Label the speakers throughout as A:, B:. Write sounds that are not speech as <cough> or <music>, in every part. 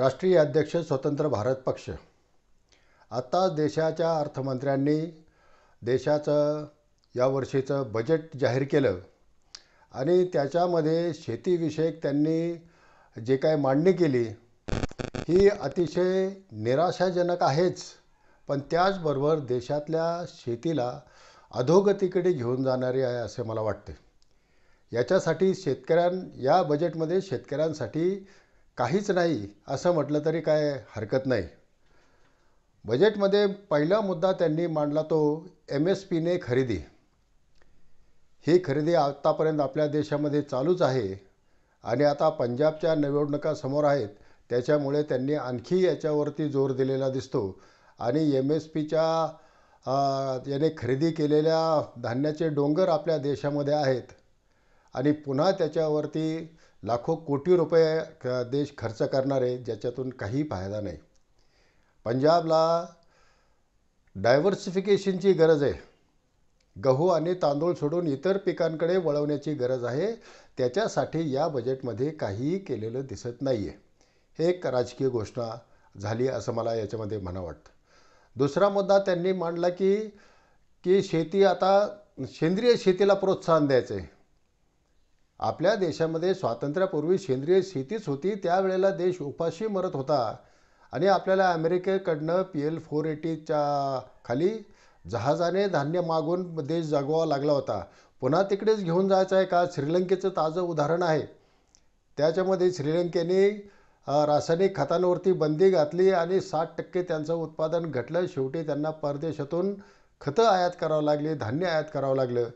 A: राष्ट्रीय अध्यक्ष स्वतंत्र भारत पक्ष आत्ताच देशाच्या अर्थमंत्र्यांनी देशाचं यावर्षीचं बजेट जाहीर केलं आणि त्याच्यामध्ये शेतीविषयक त्यांनी जे काय मांडणी केली ही अतिशय निराशाजनक आहेच पण त्याचबरोबर देशातल्या शेतीला अधोगतीकडे घेऊन जाणारी आहे असे मला वाटते याच्यासाठी शेतकऱ्यां या बजेटमध्ये शेतकऱ्यांसाठी काहीच नाही असं म्हटलं तरी काय हरकत नाही बजेटमध्ये पहिला मुद्दा त्यांनी मांडला तो एम एस पीने खरेदी ही खरेदी आत्तापर्यंत आपल्या देशामध्ये चालूच आहे आणि आता पंजाबच्या निवडणुका समोर आहेत त्याच्यामुळे त्यांनी आणखी याच्यावरती जोर दिलेला दिसतो आणि एम एस पीच्या याने खरेदी केलेल्या धान्याचे डोंगर आपल्या देशामध्ये आहेत आणि पुन्हा त्याच्यावरती लाखो कोटी रुपये देश खर्च करणार आहे ज्याच्यातून काही फायदा नाही पंजाबला डायव्हर्सिफिकेशनची गरज आहे गहू आणि तांदूळ सोडून इतर पिकांकडे वळवण्याची गरज आहे त्याच्यासाठी या बजेटमध्ये काहीही केलेलं दिसत नाही आहे हे एक राजकीय घोषणा झाली असं मला याच्यामध्ये म्हणा वाटतं दुसरा मुद्दा त्यांनी मांडला की की शेती आता सेंद्रिय शेतीला प्रोत्साहन द्यायचं आहे आपल्या देशामध्ये स्वातंत्र्यापूर्वी सेंद्रिय शेतीच होती त्यावेळेला देश उपाशी मरत होता आणि आपल्याला अमेरिकेकडनं पी एल फोर एटीच्या खाली जहाजाने धान्य मागून देश जगवावा लागला होता पुन्हा तिकडेच घेऊन जायचं आहे का श्रीलंकेचं ताजं उदाहरण आहे त्याच्यामध्ये श्रीलंकेने रासायनिक खतांवरती बंदी घातली आणि साठ टक्के त्यांचं उत्पादन घटलं शेवटी त्यांना परदेशातून खतं आयात करावं लागली धान्य आयात करावं लागलं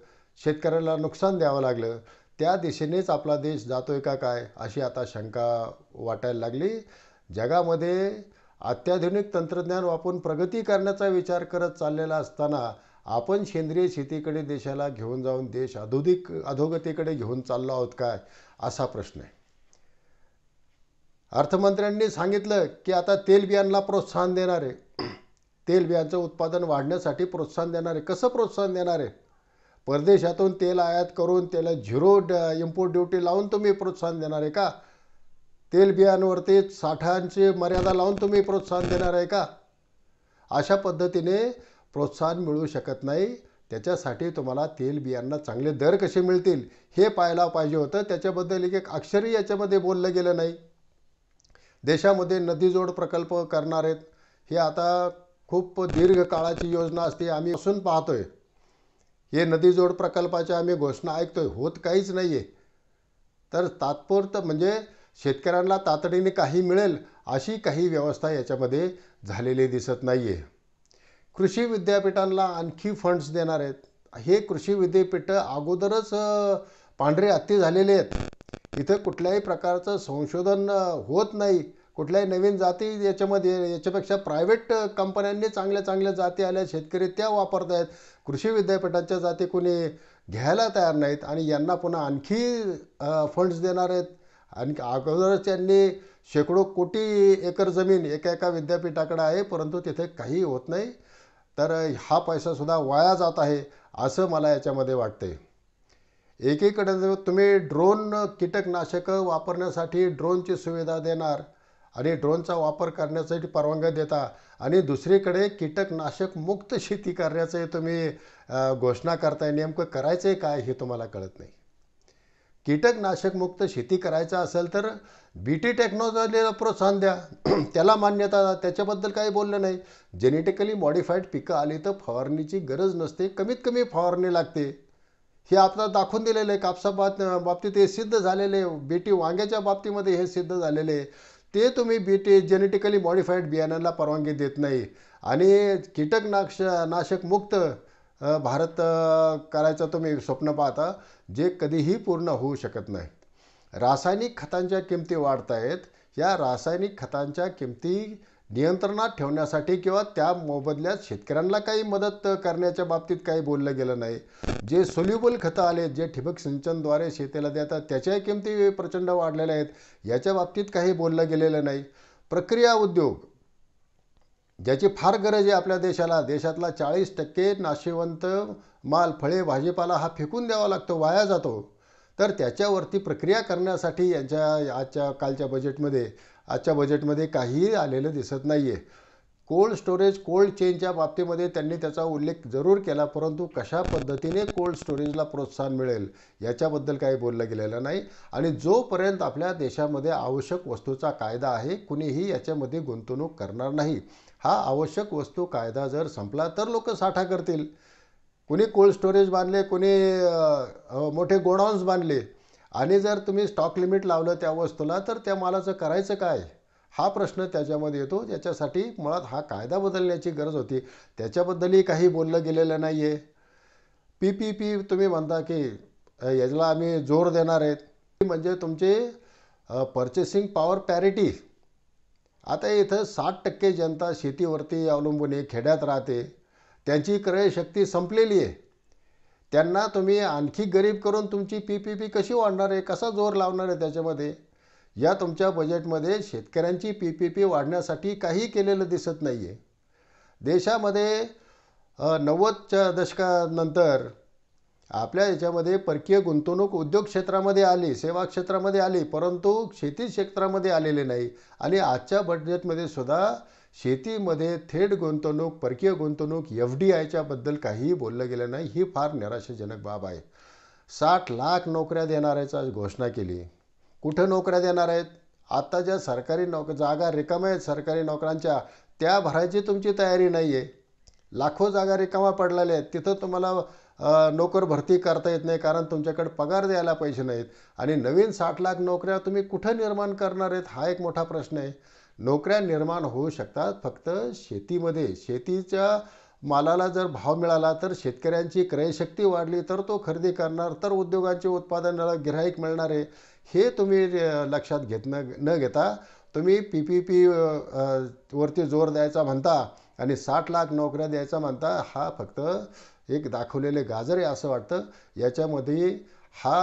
A: शेतकऱ्याला नुकसान द्यावं लागलं त्या दिशेनेच आपला देश जातोय का काय अशी आता शंका वाटायला लागली जगामध्ये अत्याधुनिक तंत्रज्ञान वापरून प्रगती करण्याचा विचार करत चाललेला असताना आपण सेंद्रिय शेतीकडे देशाला घेऊन जाऊन देश अधोधिक अधोगतीकडे घेऊन चाललो आहोत काय असा प्रश्न आहे अर्थमंत्र्यांनी सांगितलं की आता तेलबियांना प्रोत्साहन देणार आहे तेलबियांचं उत्पादन वाढण्यासाठी प्रोत्साहन देणारे कसं प्रोत्साहन देणार आहे परदेशातून तेल आयात करून त्याला झिरो ड इम्पोर्ट ड्युटी लावून तुम्ही प्रोत्साहन देणार आहे का तेल बियांवरती साठांची मर्यादा लावून तुम्ही प्रोत्साहन देणार आहे का अशा पद्धतीने प्रोत्साहन मिळू शकत नाही त्याच्यासाठी तुम्हाला तेल बियांना चांगले दर कसे मिळतील हे पाहायला पाहिजे होतं त्याच्याबद्दल एक एक अक्षरही याच्यामध्ये बोललं गेलं नाही देशामध्ये नदीजोड प्रकल्प करणार आहेत हे आता खूप दीर्घ काळाची योजना असते आम्ही असून पाहतोय हे नदीजोड प्रकल्पाच्या आम्ही घोषणा ऐकतोय होत काहीच नाही आहे तर तात्पुरतं म्हणजे शेतकऱ्यांना तातडीने काही मिळेल अशी काही व्यवस्था याच्यामध्ये झालेली दिसत नाही आहे कृषी विद्यापीठांना आणखी फंड्स देणार आहेत हे कृषी विद्यापीठं अगोदरच पांढरे हत्ती झालेले आहेत इथं कुठल्याही प्रकारचं संशोधन होत नाही कुठल्याही नवीन जाती याच्यामध्ये याच्यापेक्षा प्रायव्हेट कंपन्यांनी चांगल्या चांगल्या जाती आल्या शेतकरी त्या वापरत आहेत कृषी विद्यापीठाच्या जाती कोणी घ्यायला तयार नाहीत आणि यांना पुन्हा आणखी फंड्स देणार आहेत आणि अगोदरच यांनी शेकडो कोटी एकर जमीन एका एका विद्यापीठाकडे आहे परंतु तिथे काही होत नाही तर हा पैसासुद्धा वाया जात आहे असं मला याच्यामध्ये वाटते एकीकडे तुम्ही ड्रोन कीटकनाशकं वापरण्यासाठी ड्रोनची सुविधा देणार आणि ड्रोनचा वापर करण्यासाठी परवानग्या देता आणि दुसरीकडे कीटकनाशक मुक्त शेती करण्याचं तुम्ही घोषणा करताय नेमकं करायचं आहे काय हे तुम्हाला कळत नाही कीटकनाशक मुक्त शेती करायचं असेल तर बी टी टेक्नॉलॉजीला प्रोत्साहन द्या <clears throat> त्याला मान्यता त्याच्याबद्दल काही बोललं नाही जेनेटिकली मॉडिफाईड पिकं आली तर फवारणीची गरज नसते कमीत कमी फवारणी लागते हे आता दाखवून दिलेलं आहे कापसा बाबतीत हे सिद्ध झालेले आहे टी वांग्याच्या बाबतीमध्ये हे सिद्ध झालेले आहे ते तुम्ही बी टी जेनेटिकली मॉडिफाईड बियाण्याला परवानगी देत नाही आणि कीटकनाश नाशक मुक्त भारत करायचं तुम्ही स्वप्न पाहता जे कधीही पूर्ण होऊ शकत नाही रासायनिक खतांच्या किमती वाढत आहेत या रासायनिक खतांच्या किमती नियंत्रणात ठेवण्यासाठी किंवा त्या मोबदल्यात शेतकऱ्यांना काही मदत करण्याच्या बाबतीत काही बोललं गेलं नाही जे सोल्युबल खतं आले जे ठिबक सिंचनद्वारे शेतीला देतात त्याच्याही किमती प्रचंड वाढलेल्या आहेत याच्या बाबतीत काही बोललं गेलेलं नाही प्रक्रिया उद्योग ज्याची फार गरज आहे आपल्या देशाला देशातला चाळीस टक्के नाशिवंत माल फळे भाजीपाला हा फेकून द्यावा लागतो वाया जातो तर त्याच्यावरती प्रक्रिया करण्यासाठी यांच्या आजच्या कालच्या बजेटमध्ये आजच्या बजेटमध्ये काहीही आलेलं दिसत नाही आहे कोल्ड स्टोरेज कोल्ड चेनच्या बाबतीमध्ये त्यांनी त्याचा उल्लेख जरूर केला परंतु कशा पद्धतीने कोल्ड स्टोरेजला प्रोत्साहन मिळेल याच्याबद्दल काही बोललं गेलेलं नाही आणि जोपर्यंत आपल्या देशामध्ये आवश्यक वस्तूचा कायदा आहे कुणीही याच्यामध्ये गुंतवणूक करणार नाही हा आवश्यक वस्तू कायदा जर संपला तर लोक साठा करतील कुणी कोल्ड स्टोरेज बांधले कुणी मोठे गोडाऊन्स बांधले आणि जर तुम्ही स्टॉक लिमिट लावलं त्या वस्तूला तर त्या मालाचं करायचं काय हा प्रश्न त्याच्यामध्ये येतो ज्याच्यासाठी मुळात हा कायदा बदलण्याची गरज होती त्याच्याबद्दलही काही बोललं गेलेलं नाही आहे पी पी पी तुम्ही म्हणता की याला आम्ही जोर देणार आहेत म्हणजे तुमचे परचेसिंग पॉवर पॅरिटी आता इथं साठ टक्के जनता शेतीवरती अवलंबून आहे खेड्यात राहते त्यांची क्रयशक्ती संपलेली आहे त्यांना तुम्ही आणखी गरीब करून तुमची पी पी पी कशी वाढणार आहे कसा जोर लावणार आहे त्याच्यामध्ये या तुमच्या बजेटमध्ये शेतकऱ्यांची पी पी पी वाढण्यासाठी काही केलेलं दिसत नाही आहे देशामध्ये नव्वदच्या दशकानंतर आपल्या याच्यामध्ये परकीय गुंतवणूक उद्योग क्षेत्रामध्ये आली सेवा क्षेत्रामध्ये आली परंतु शेती क्षेत्रामध्ये आलेले नाही आणि आजच्या बजेटमध्ये सुद्धा शेतीमध्ये थेट गुंतवणूक परकीय गुंतवणूक एफ डी आयच्याबद्दल काहीही बोललं गेलं नाही ही फार निराशाजनक बाब आहे साठ लाख नोकऱ्या देणार घोषणा केली कुठं नोकऱ्या देणार आहेत आता ज्या सरकारी नोक जागा रिकाम्या आहेत सरकारी नोकऱ्यांच्या त्या भरायची तुमची तयारी नाही आहे लाखो जागा रिकामा पडलेल्या आहेत तिथं तुम्हाला नोकर भरती करता येत नाही कारण तुमच्याकडे पगार द्यायला पैसे नाहीत आणि नवीन साठ लाख नोकऱ्या तुम्ही कुठं निर्माण करणार आहेत हा एक मोठा प्रश्न आहे नोकऱ्या निर्माण होऊ शकतात फक्त शेतीमध्ये शेतीच्या मालाला जर भाव मिळाला तर शेतकऱ्यांची क्रयशक्ती वाढली तर तो खरेदी करणार तर उद्योगांचे उत्पादनाला गिराईक मिळणार आहे हे तुम्ही लक्षात घेत न न घेता तुम्ही पी पी पी वरती जोर द्यायचा म्हणता आणि साठ लाख नोकऱ्या द्यायचा म्हणता हा फक्त एक दाखवलेले गाजर आहे असं वाटतं याच्यामध्ये हा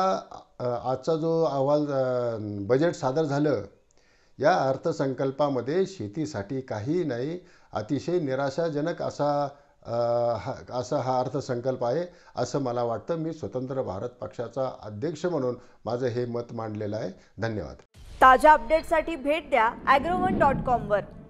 A: आजचा जो अहवाल बजेट सादर झालं या अर्थसंकल्पामध्ये शेतीसाठी काही नाही अतिशय निराशाजनक असा असा हा अर्थसंकल्प आहे असं मला वाटतं मी स्वतंत्र भारत पक्षाचा अध्यक्ष म्हणून माझं हे मत मांडलेलं आहे धन्यवाद ताज्या अपडेटसाठी भेट द्या ॲग्रोवन डॉट